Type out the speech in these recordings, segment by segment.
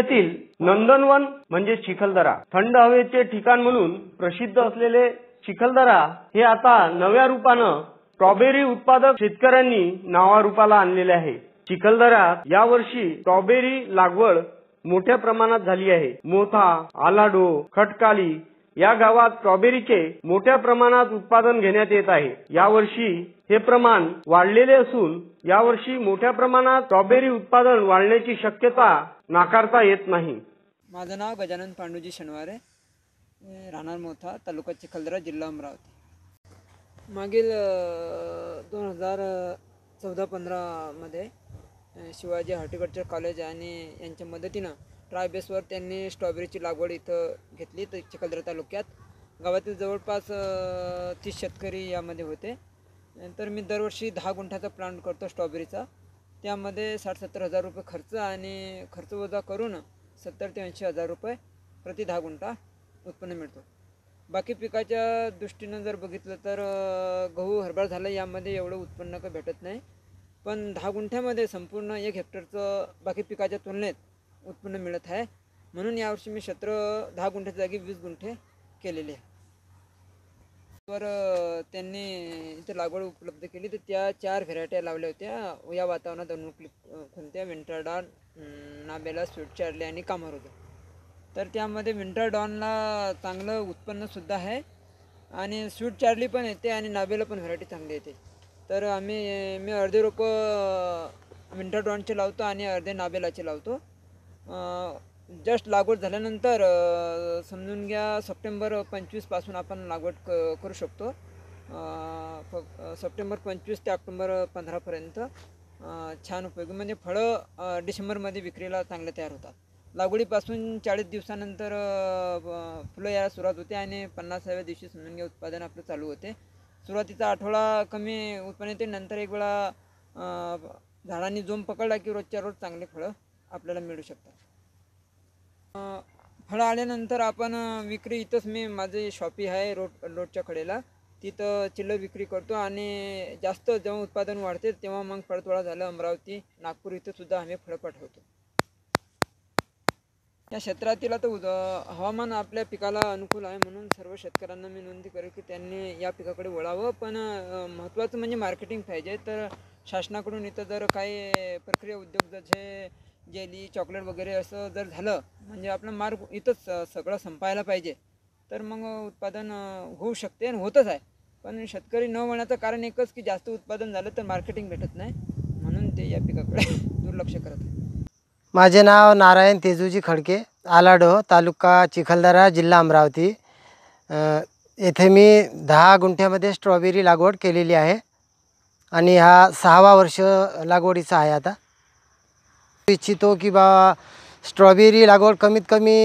जिल्ह्यातील नंदनवन म्हणजे चिखलदरा थंड हवेचे ठिकाण म्हणून प्रसिद्ध असलेले चिखलदरा हे आता नव्या रूपानं स्ट्रॉबेरी उत्पादक शेतकऱ्यांनी नावारूपाला आणलेले आहे चिखलदरा यावर्षी स्ट्रॉबेरी लागवड मोठ्या प्रमाणात झाली आहे मोथा आलाडो खटकाली या गावात स्ट्रॉबेरीचे मोठ्या प्रमाणात उत्पादन घेण्यात येत आहे यावर्षी हे प्रमाण वाढलेले असून यावर्षी मोठ्या प्रमाणात स्ट्रॉबेरी उत्पादन वाढण्याची शक्यता नाकारता येत नाही माझं नाव गजानन पांडुजी शनिवारे राहणार मोथा तालुका चिखलदरा जिल्हा अमरावती मागील दोन हजार चौदा पंधरामध्ये शिवाजी हॉर्टिकल्चर कॉलेज आणि यांच्या मदतीनं ट्रायबेसवर त्यांनी स्ट्रॉबेरीची लागवड इथं घेतली तर चिखलदरा तालुक्यात गावातील जवळपास तीस शेतकरी यामध्ये होते नंतर मी दरवर्षी दहा गुंठ्याचा प्लांट करतो स्ट्रॉबेरीचा त्यामध्ये साठ सत्तर हजार रुपये खर्च आणि खर्च वजा करून सत्तर ते ऐंशी हजार रुपये प्रति दहा गुंठा उत्पन्न मिळतो बाकी पिकाच्या दृष्टीनं जर बघितलं तर गहू हरभर झालं यामध्ये एवढं उत्पन्न काही भेटत नाही पण दहा गुंठ्यामध्ये संपूर्ण एक हेक्टरचं बाकी पिकाच्या तुलनेत उत्पन्न मिळत आहे म्हणून यावर्षी मी क्षेत्र दहा गुंठ्याच्या जागी वीस गुंठे केलेले आहे त्यांनी इथं लागवड उपलब्ध केली तर त्या चार व्हेरायट्या लावल्या होत्या या वातावरणात अनुकूलित कोणत्या विंटरडॉन नाबेला स्वीट चारले आणि कामार होतो तर त्यामध्ये विंटरडॉनला चांगलं उत्पन्नसुद्धा आहे आणि स्वीट चारली पण येते आणि नाबेला पण व्हरायटी चांगली येते तर आम्ही मी अर्धे रोपं विंटरडॉनचे लावतो आणि अर्धे नाबेलाचे लावतो जस्ट लागवड झाल्यानंतर समजून घ्या सप्टेंबर पंचवीसपासून आपण लागवड क करू शकतो सप्टेंबर पंचवीस ते ऑक्टोंबर पंधरापर्यंत छान उपयोगी म्हणजे फळं डिसेंबरमध्ये विक्रीला चांगले तयार होतात लागवडीपासून चाळीस दिवसानंतर फुलं यायला सुरुवात होते आणि पन्नासाव्या दिवशी समजून घ्या उत्पादन आपलं चालू होते सुरुवातीचा आठवडा कमी उत्पन्न येते नंतर एक वेळा झाडांनी जोम पकडला की रोजच्या रोज चांगले फळं आपल्याला मिळू शकतात फळं आल्यानंतर आपण विक्री इथंच मी माझे शॉपी आहे रोड रोडच्या कडेला तिथं चिल्लर विक्री करतो आणि जास्त जेव्हा उत्पादन वाढते तेव्हा मग फळतोळा झालं अमरावती नागपूर सुद्धा आम्ही फळं पाठवतो या क्षेत्रातील आता हवामान आपल्या पिकाला अनुकूल आहे म्हणून सर्व शेतकऱ्यांना मी नोंदी करेल की त्यांनी या पिकाकडे वळावं पण महत्त्वाचं म्हणजे मार्केटिंग पाहिजे तर शासनाकडून इथं जर काही प्रक्रिया उद्योग जसे जेली चॉकलेट वगैरे असं जर झालं म्हणजे आपलं मार्ग इथंच सगळं संपायला पाहिजे तर मग उत्पादन होऊ शकते आणि होतच आहे पण शेतकरी न होण्याचं कारण एकच की जास्त उत्पादन झालं तर मार्केटिंग भेटत नाही म्हणून ते या पिकाकडे दुर्लक्ष करत आहे माझे नाव नारायण तेजूजी खडके आलाडो तालुका चिखलदरा जिल्हा अमरावती येथे मी दहा गुंठ्यामध्ये स्ट्रॉबेरी लागवड केलेली आहे आणि हा सहावा वर्ष लागवडीचा आहे आता इच्छितो की बा स्ट्रॉबेरी लागवड कमीत कमी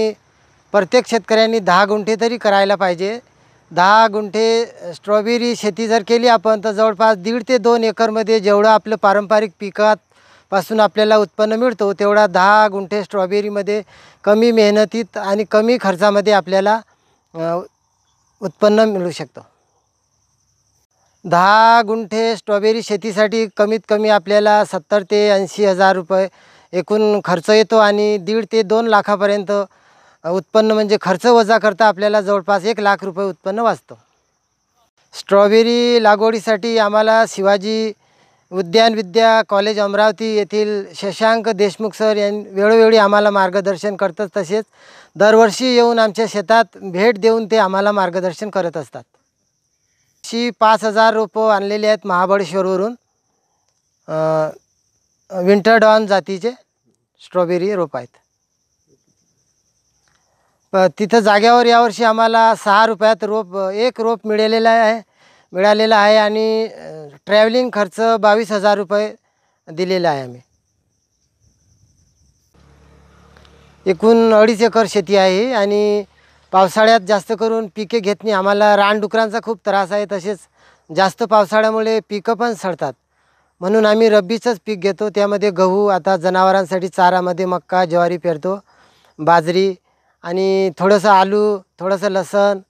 प्रत्येक शेतकऱ्यांनी दहा गुंठे तरी करायला पाहिजे दहा गुंठे स्ट्रॉबेरी शेती जर केली आपण तर जवळपास दीड ते दोन एकरमध्ये जेवढं आपलं पारंपरिक पिकात पासून आपल्याला उत्पन्न मिळतो तेवढा दहा गुंठे स्ट्रॉबेरीमध्ये कमी मेहनतीत आणि कमी खर्चामध्ये आपल्याला उत्पन्न मिळू शकतं दहा गुंठे स्ट्रॉबेरी शेतीसाठी कमीत कमी आपल्याला सत्तर ते ऐंशी हजार रुपये एकूण खर्च येतो आणि दीड ते दोन लाखापर्यंत उत्पन्न म्हणजे खर्च वजा करता आपल्याला जवळपास एक लाख रुपये उत्पन्न वाचतो स्ट्रॉबेरी लागवडीसाठी आम्हाला शिवाजी उद्यान विद्या कॉलेज अमरावती येथील शशांक देशमुख सर यां वेळोवेळी आम्हाला मार्गदर्शन करतात तसेच दरवर्षी येऊन आमच्या शेतात भेट देऊन ते आम्हाला मार्गदर्शन करत असतात अशी पाच हजार रोपं आणलेली आहेत महाबळेश्वरवरून विंटर डॉन जातीचे स्ट्रॉबेरी रोप आहेत प तिथं जाग्यावर यावर्षी आम्हाला सहा रुपयात रोप एक रोप मिळालेला आहे मिळालेला आहे आणि ट्रॅव्हलिंग खर्च बावीस हजार रुपये दिलेला आहे आम्ही एकूण अडीच एकर शेती आहे आणि पावसाळ्यात जास्त करून पिके घेत नाही आम्हाला रानडुकरांचा खूप त्रास आहे तसेच जास्त पावसाळ्यामुळे पिकं पण सडतात म्हणून आम्ही रब्बीचंच पीक घेतो त्यामध्ये गहू आता जनावरांसाठी चारामध्ये मक्का ज्वारी पेरतो बाजरी आणि थोडंसं आलू थोडंसं लसण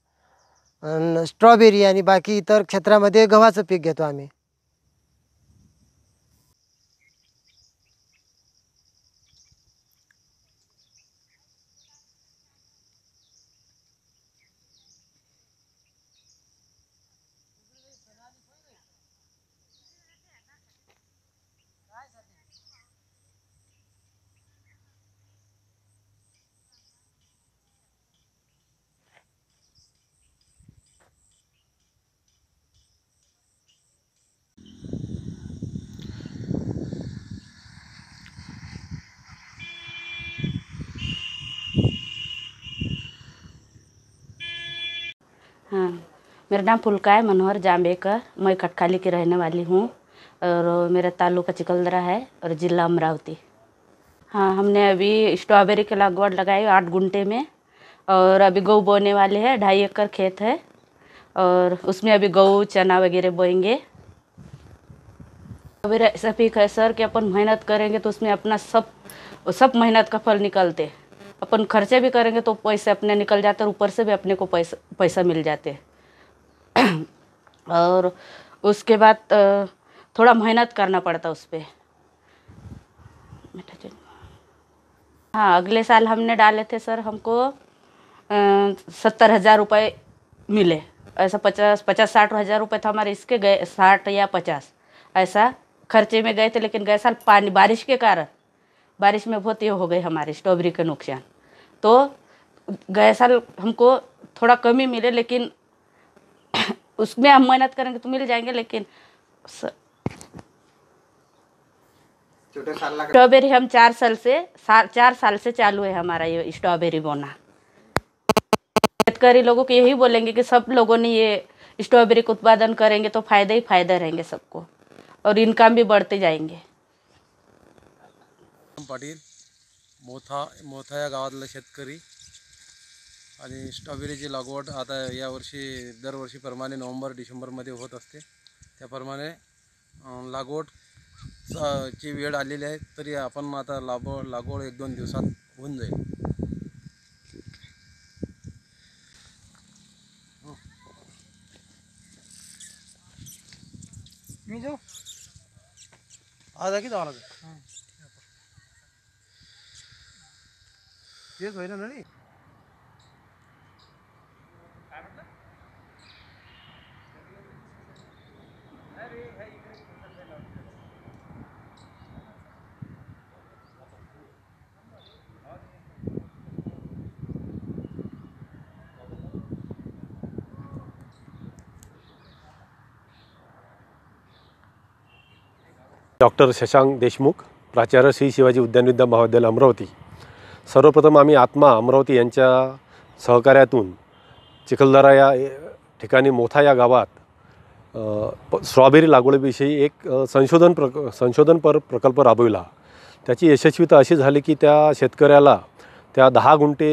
स्ट्रॉबेरी आणि बाकी इतर क्षेत्रामध्ये गव्हाचं पीक घेतो आम्ही मेरा नाम पुलका है मनोहर जाम्बेकर मैं खटखाली की रहने वाली हूँ और मेरा तालुका चिकलदरा है और ज़िला अमरावती हाँ हमने अभी स्ट्रॉबेरी के लागवड़ लगाई आठ घंटे में और अभी गऊ बोने वाले हैं ढाई एकड़ खेत है और उसमें अभी गऊ चना वगैरह बोएंगे अभी सभी सर कि अपन मेहनत करेंगे तो उसमें अपना सब सब मेहनत का फल निकलते अपन खर्चे भी करेंगे तो पैसे अपने निकल जाते और ऊपर से भी अपने को पैसा पैसा मिल जाते और उसके बाद थोड़ा मेहनत करना पड़ता उस पर हाँ अगले साल हमने डाले थे सर हमको सत्तर हज़ार रुपये मिले ऐसा पचास पचास साठ हज़ार रुपये था हमारे इसके गए साठ या पचास ऐसा खर्चे में गए थे लेकिन गए साल पानी बारिश के कारण बारिश में बहुत ये हो गए हमारे स्ट्रॉबेरी के नुकसान तो गए साल हमको थोड़ा कमी मिले लेकिन उसमें हम मेहनत करेंगे तो मिल जाएंगे लेकिन स्ट्रॉबेरी हम चार साल से सा, चार साल से चालू है हमारा ये स्ट्रॉबेरी बोना करी लोगों को यही बोलेंगे कि सब लोगों ने ये स्ट्रॉबेरी का उत्पादन करेंगे तो फायदे ही फायदे रहेंगे सबको और इनकम भी बढ़ते जाएंगे पाटील मोथा मोथा या गावातला शेतकरी आणि स्ट्रॉबेरीची लागवड आता यावर्षी दरवर्षीप्रमाणे नोव्हेंबर डिसेंबरमध्ये होत असते त्याप्रमाणे लागवड ची वेळ आलेली आहे तरी आपण आता लागवड लागवड एक दोन दिवसात होऊन जाईल मी जाऊ आज की जाऊ लागेल तेच होईल ना डॉक्टर शशांक देशमुख प्राचार्य श्री शिवाजी उद्यानविद्या महाविद्यालय अमरावती सर्वप्रथम आम्ही आत्मा अमरावती यांच्या सहकार्यातून चिखलदरा या ठिकाणी मोथा या गावात स्ट्रॉबेरी लागवडीविषयी एक संशोधन प्रक संशोधनपर प्रकल्प राबविला त्याची यशस्वीता अशी झाली की त्या शेतकऱ्याला त्या दहा गुंठे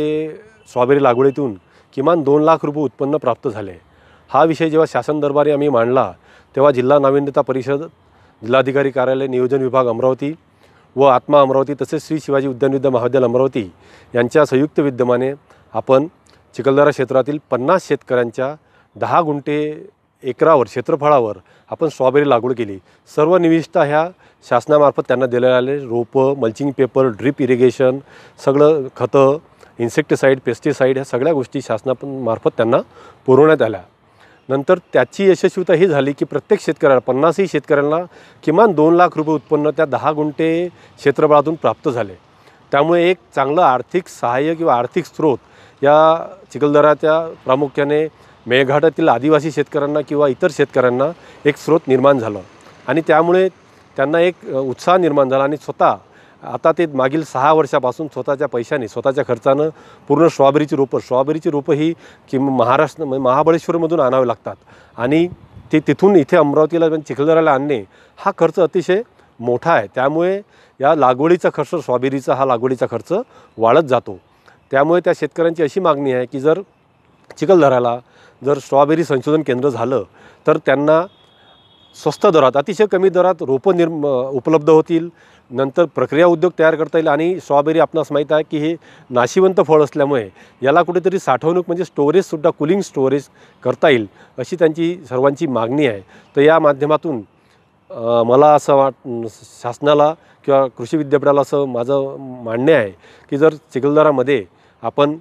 स्ट्रॉबेरी लागवडीतून किमान दोन लाख रुपये उत्पन्न प्राप्त झाले हा विषय जेव्हा शासन दरबारी आम्ही मांडला तेव्हा जिल्हा नाविन्यता परिषद जिल्हाधिकारी कार्यालय नियोजन विभाग अमरावती व आत्मा अमरावती तसेच श्री शिवाजी उद्यानविद्या महाविद्यालय अमरावती यांच्या संयुक्त विद्यमाने आपण चिखलदरा क्षेत्रातील पन्नास शेतकऱ्यांच्या दहा गुंठे एकरावर क्षेत्रफळावर आपण स्ट्रॉबेरी लागवड केली सर्व निविष्ठा ह्या शासनामार्फत त्यांना दिलेल्या आले रोपं मल्चिंग पेपर ड्रीप इरिगेशन सगळं खतं इन्सेक्टिसाईड पेस्टिसाईड ह्या सगळ्या गोष्टी शासनामार्फत त्यांना पुरवण्यात आल्या नंतर त्याची यशस्वीता ही झाली की प्रत्येक शेतकऱ्याला पन्नासही शेतकऱ्यांना किमान दोन लाख रुपये उत्पन्न त्या दहा गुंठे क्षेत्रफळातून प्राप्त झाले त्यामुळे एक चांगलं आर्थिक सहाय्य किंवा आर्थिक स्रोत या चिखलदराच्या प्रामुख्याने मेळघाटातील आदिवासी शेतकऱ्यांना किंवा इतर शेतकऱ्यांना एक स्रोत निर्माण झालं आणि त्यामुळे त्यांना एक उत्साह निर्माण झाला आणि स्वतः आता ते मागील सहा वर्षापासून स्वतःच्या पैशाने स्वतःच्या खर्चानं पूर्ण स्ट्रॉबेरीची रोपं स्ट्रॉबेरीची रोपं ही कि महाराष्ट्र म्हणजे महाबळेश्वरमधून आणावे लागतात आणि ते तिथून इथे अमरावतीला चिखलदराला आणणे हा खर्च अतिशय मोठा आहे त्यामुळे या लागवडीचा खर्च स्ट्रॉबेरीचा हा लागवडीचा खर्च वाढत जातो त्यामुळे त्या शेतकऱ्यांची अशी मागणी आहे की जर चिखलदराला जर स्ट्रॉबेरी संशोधन केंद्र झालं तर त्यांना स्वस्त दरात अतिशय कमी दरात रोपं निर्म उपलब्ध होतील नंतर प्रक्रिया उद्योग तयार करता येईल आणि स्ट्रॉबेरी आपणास माहीत आहे की हे नाशिवंत फळ असल्यामुळे याला कुठेतरी साठवणूक म्हणजे स्टोरेजसुद्धा कुलिंग स्टोरेज करता येईल अशी त्यांची सर्वांची मागणी आहे तर या माध्यमातून मला असं वाट शासनाला किंवा कृषी विद्यापीठाला असं माझं मानणे आहे की जर चिखलदरामध्ये आपण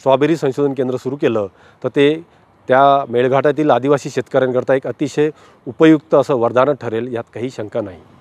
स्ट्रॉबेरी संशोधन केंद्र सुरू केलं तर ते त्या मेळघाटातील आदिवासी शेतकऱ्यांकरता एक अतिशय उपयुक्त असं वरदानं ठरेल यात काही शंका नाही